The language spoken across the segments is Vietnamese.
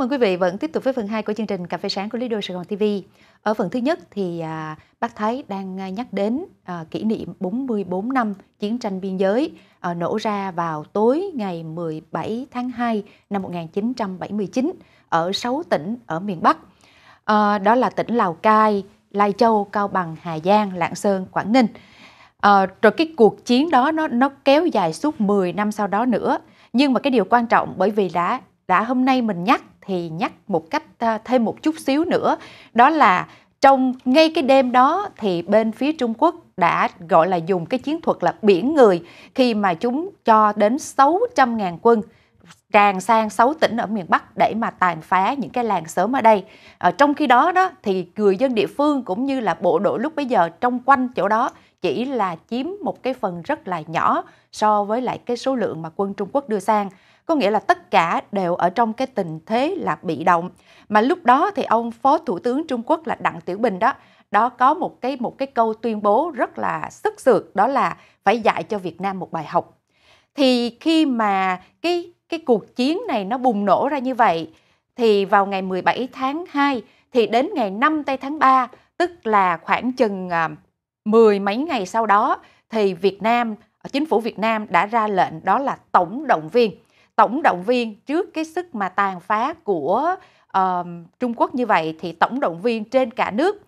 Cảm ơn quý vị vẫn tiếp tục với phần 2 của chương trình Cà phê sáng của lý Lido Sài Gòn TV. Ở phần thứ nhất thì à, bác Thái đang à, nhắc đến à, kỷ niệm 44 năm chiến tranh biên giới à, nổ ra vào tối ngày 17 tháng 2 năm 1979 ở 6 tỉnh ở miền Bắc. À, đó là tỉnh Lào Cai, Lai Châu, Cao Bằng, Hà Giang, Lạng Sơn, Quảng Ninh. À, rồi cái cuộc chiến đó nó nó kéo dài suốt 10 năm sau đó nữa. Nhưng mà cái điều quan trọng bởi vì đã đã hôm nay mình nhắc thì nhắc một cách ờ, thêm một chút xíu nữa đó là trong ngay cái đêm đó thì bên phía Trung Quốc đã gọi là dùng cái chiến thuật là biển người khi mà chúng cho đến 600.000 quân tràn sang 6 tỉnh ở miền Bắc để mà tàn phá những cái làng xóm ở đây. Ở ờ, trong khi đó đó thì người dân địa phương cũng như là bộ đội lúc bấy giờ trong quanh chỗ đó chỉ là chiếm một cái phần rất là nhỏ so với lại cái số lượng mà quân Trung Quốc đưa sang có nghĩa là tất cả đều ở trong cái tình thế là bị động mà lúc đó thì ông phó thủ tướng Trung Quốc là Đặng Tiểu Bình đó đó có một cái một cái câu tuyên bố rất là sức sược đó là phải dạy cho Việt Nam một bài học thì khi mà cái cái cuộc chiến này nó bùng nổ ra như vậy thì vào ngày 17 tháng 2 thì đến ngày 5 tây tháng 3 tức là khoảng chừng à, mười mấy ngày sau đó thì Việt Nam chính phủ Việt Nam đã ra lệnh đó là tổng động viên tổng động viên trước cái sức mà tàn phá của uh, Trung Quốc như vậy thì tổng động viên trên cả nước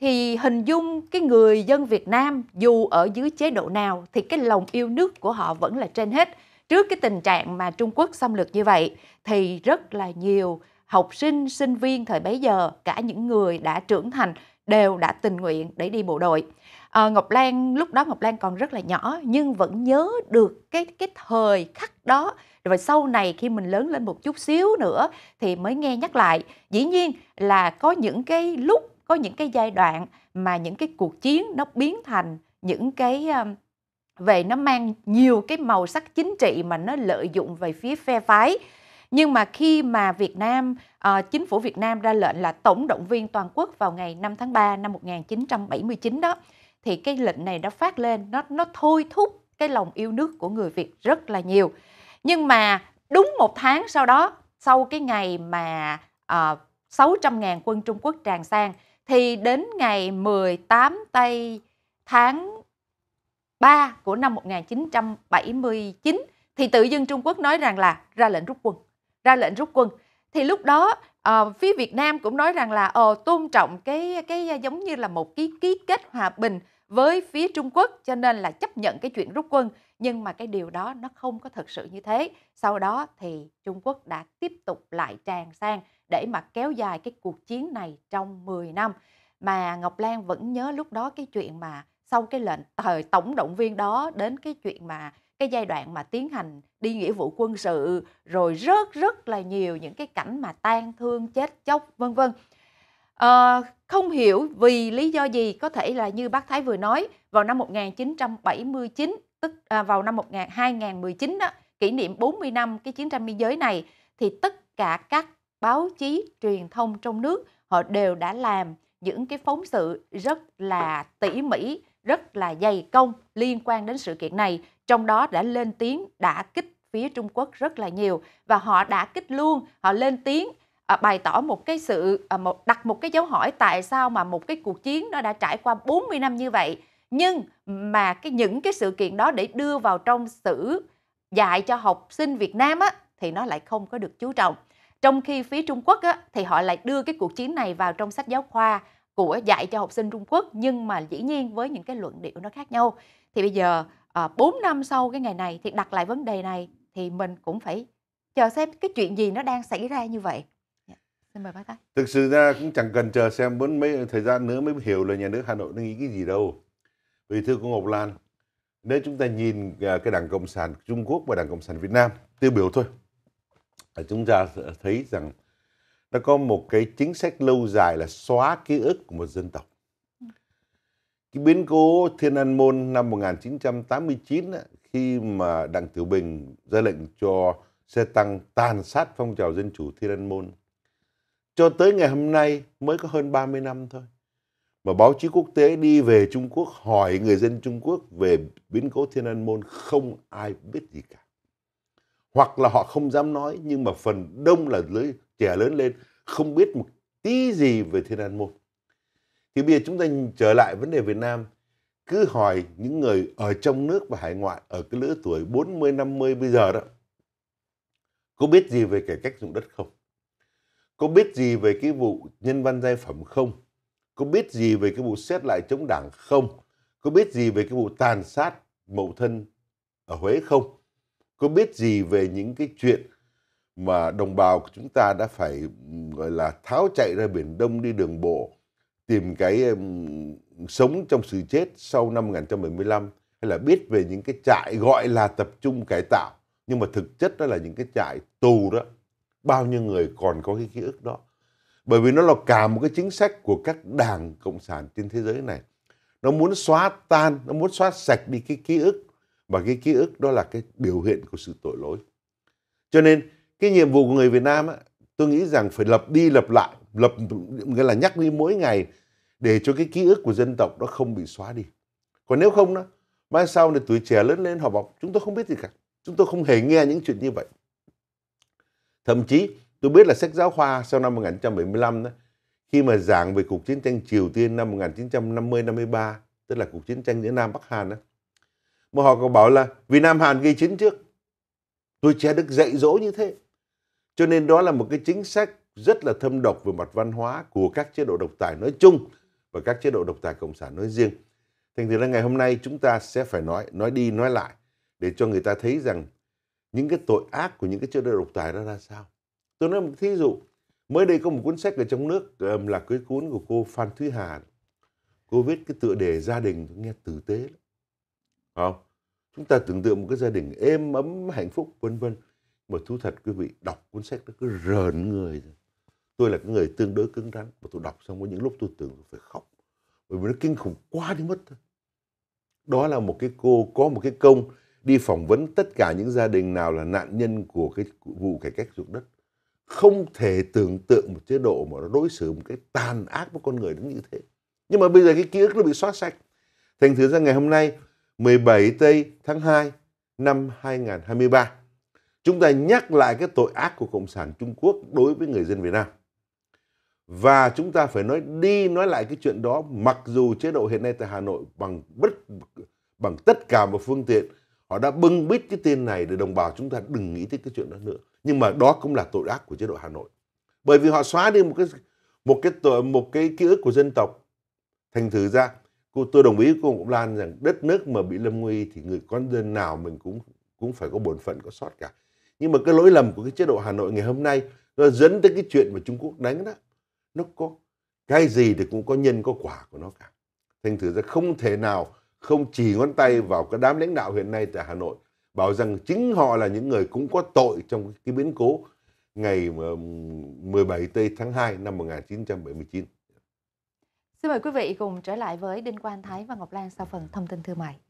thì hình dung cái người dân Việt Nam dù ở dưới chế độ nào thì cái lòng yêu nước của họ vẫn là trên hết. Trước cái tình trạng mà Trung Quốc xâm lược như vậy thì rất là nhiều học sinh, sinh viên thời bấy giờ, cả những người đã trưởng thành đều đã tình nguyện để đi bộ đội à, Ngọc Lan lúc đó Ngọc Lan còn rất là nhỏ nhưng vẫn nhớ được cái cái thời khắc đó rồi sau này khi mình lớn lên một chút xíu nữa thì mới nghe nhắc lại dĩ nhiên là có những cái lúc có những cái giai đoạn mà những cái cuộc chiến nó biến thành những cái về nó mang nhiều cái màu sắc chính trị mà nó lợi dụng về phía phe phái nhưng mà khi mà Việt Nam uh, chính phủ Việt Nam ra lệnh là tổng động viên toàn quốc vào ngày 5 tháng 3 năm 1979 đó thì cái lệnh này nó phát lên nó nó thôi thúc cái lòng yêu nước của người Việt rất là nhiều nhưng mà đúng một tháng sau đó sau cái ngày mà ờ, uh, 600.000 quân Trung Quốc tràn sang thì đến ngày 18 tây tháng 3 của năm 1979 thì tự dân Trung Quốc nói rằng là ra lệnh rút quân, ra lệnh rút quân. Thì lúc đó à, phía Việt Nam cũng nói rằng là ờ, tôn trọng cái cái giống như là một cái ký kết hòa bình với phía Trung Quốc cho nên là chấp nhận cái chuyện rút quân nhưng mà cái điều đó nó không có thực sự như thế. Sau đó thì Trung Quốc đã tiếp tục lại tràn sang để mà kéo dài cái cuộc chiến này trong 10 năm. Mà Ngọc Lan vẫn nhớ lúc đó cái chuyện mà sau cái lệnh thời tổng động viên đó đến cái chuyện mà cái giai đoạn mà tiến hành đi nghĩa vụ quân sự rồi rất rất là nhiều những cái cảnh mà tan thương chết chóc vân vân. À, không hiểu vì lý do gì có thể là như bác Thái vừa nói vào năm 1979 tức à, vào năm 2019 đó kỷ niệm 40 năm cái chiến tranh biên giới này thì tất cả các báo chí truyền thông trong nước họ đều đã làm những cái phóng sự rất là tỉ mỉ, rất là dày công liên quan đến sự kiện này. Trong đó đã lên tiếng đã kích phía Trung Quốc rất là nhiều và họ đã kích luôn, họ lên tiếng À, bày tỏ một cái sự à, một đặt một cái dấu hỏi tại sao mà một cái cuộc chiến nó đã trải qua 40 năm như vậy nhưng mà cái những cái sự kiện đó để đưa vào trong sử dạy cho học sinh Việt Nam á thì nó lại không có được chú trọng. Trong khi phía Trung Quốc á, thì họ lại đưa cái cuộc chiến này vào trong sách giáo khoa của dạy cho học sinh Trung Quốc nhưng mà dĩ nhiên với những cái luận điệu nó khác nhau. Thì bây giờ à, 4 năm sau cái ngày này thì đặt lại vấn đề này thì mình cũng phải chờ xem cái chuyện gì nó đang xảy ra như vậy. Xin mời bác Thái. Thực sự ra cũng chẳng cần chờ xem bốn mấy thời gian nữa mới hiểu là nhà nước Hà Nội nó nghĩ cái gì đâu. Vì thưa cô Ngọc Lan, nếu chúng ta nhìn à, cái Đảng Cộng sản Trung Quốc và Đảng Cộng sản Việt Nam tiêu biểu thôi, chúng ta thấy rằng nó có một cái chính sách lâu dài là xóa ký ức của một dân tộc. Cái biến cố Thiên An Môn năm 1989 khi mà Đặng Tiểu Bình ra lệnh cho xe tăng tàn sát phong trào dân chủ Thiên An Môn cho tới ngày hôm nay mới có hơn 30 năm thôi. Mà báo chí quốc tế đi về Trung Quốc hỏi người dân Trung Quốc về biến cố Thiên An Môn không ai biết gì cả. Hoặc là họ không dám nói nhưng mà phần đông là lưới trẻ lớn lên không biết một tí gì về Thiên An Môn. Thì bây giờ chúng ta trở lại vấn đề Việt Nam. Cứ hỏi những người ở trong nước và hải ngoại ở cái lứa tuổi 40, 50 bây giờ đó. Có biết gì về cải cách dụng đất không? Có biết gì về cái vụ nhân văn giai phẩm không? Có biết gì về cái vụ xét lại chống đảng không? Có biết gì về cái vụ tàn sát mậu thân ở Huế không? Có biết gì về những cái chuyện mà đồng bào của chúng ta đã phải gọi là tháo chạy ra Biển Đông đi đường bộ tìm cái um, sống trong sự chết sau năm 1975 hay là biết về những cái trại gọi là tập trung cải tạo nhưng mà thực chất đó là những cái trại tù đó bao nhiêu người còn có cái ký ức đó bởi vì nó là cả một cái chính sách của các đảng cộng sản trên thế giới này nó muốn xóa tan nó muốn xóa sạch đi cái ký ức và cái ký ức đó là cái biểu hiện của sự tội lỗi cho nên cái nhiệm vụ của người Việt Nam tôi nghĩ rằng phải lập đi lập lại lập nghĩa là nhắc đi mỗi ngày để cho cái ký ức của dân tộc nó không bị xóa đi còn nếu không đó mai sau này tuổi trẻ lớn lên họ bảo chúng tôi không biết gì cả chúng tôi không hề nghe những chuyện như vậy Thậm chí tôi biết là sách giáo khoa sau năm 1975 đó, khi mà giảng về cuộc chiến tranh Triều Tiên năm 1950-53, tức là cuộc chiến tranh giữa Nam Bắc Hàn đó, mà họ còn bảo là vì Nam Hàn gây chiến trước. Tôi chưa được dạy dỗ như thế. Cho nên đó là một cái chính sách rất là thâm độc về mặt văn hóa của các chế độ độc tài nói chung và các chế độ độc tài cộng sản nói riêng. Thành thử là ngày hôm nay chúng ta sẽ phải nói, nói đi, nói lại để cho người ta thấy rằng những cái tội ác của những cái chế độ độc tài đó ra sao tôi nói một thí dụ mới đây có một cuốn sách ở trong nước là cái cuốn của cô Phan Thúy Hà cô viết cái tựa đề gia đình tôi nghe tử tế lắm không chúng ta tưởng tượng một cái gia đình êm ấm hạnh phúc vân vân mà thú thật quý vị đọc cuốn sách nó cứ rờn người tôi là cái người tương đối cứng rắn mà tôi đọc xong có những lúc tôi tưởng tôi phải khóc bởi vì nó kinh khủng quá đi mất thôi đó là một cái cô có một cái công đi phỏng vấn tất cả những gia đình nào là nạn nhân của cái vụ cải cách ruộng đất không thể tưởng tượng một chế độ mà nó đối xử một cái tàn ác với con người đến như thế nhưng mà bây giờ cái ký ức nó bị xóa sạch thành thử ra ngày hôm nay 17 tây tháng 2 năm 2023 chúng ta nhắc lại cái tội ác của cộng sản Trung Quốc đối với người dân Việt Nam và chúng ta phải nói đi nói lại cái chuyện đó mặc dù chế độ hiện nay tại Hà Nội bằng bất bằng tất cả một phương tiện họ đã bưng bít cái tên này để đồng bào chúng ta đừng nghĩ tới cái chuyện đó nữa nhưng mà đó cũng là tội ác của chế độ hà nội bởi vì họ xóa đi một cái một cái tội một cái ký ức của dân tộc thành thử ra tôi đồng ý cùng ông Lan rằng đất nước mà bị lâm nguy thì người con dân nào mình cũng cũng phải có bổn phận có sót cả nhưng mà cái lỗi lầm của cái chế độ Hà Nội ngày hôm nay nó dẫn tới cái chuyện mà Trung Quốc đánh đó nó có cái gì thì cũng có nhân có quả của nó cả thành thử ra không thể nào không chỉ ngón tay vào cái đám lãnh đạo hiện nay tại Hà Nội bảo rằng chính họ là những người cũng có tội trong cái biến cố ngày 17 ờ, tây tháng 2 năm 1979. Xin mời quý vị cùng trở lại với Đinh Quang Thái và Ngọc Lan sau phần thông tin thương mại.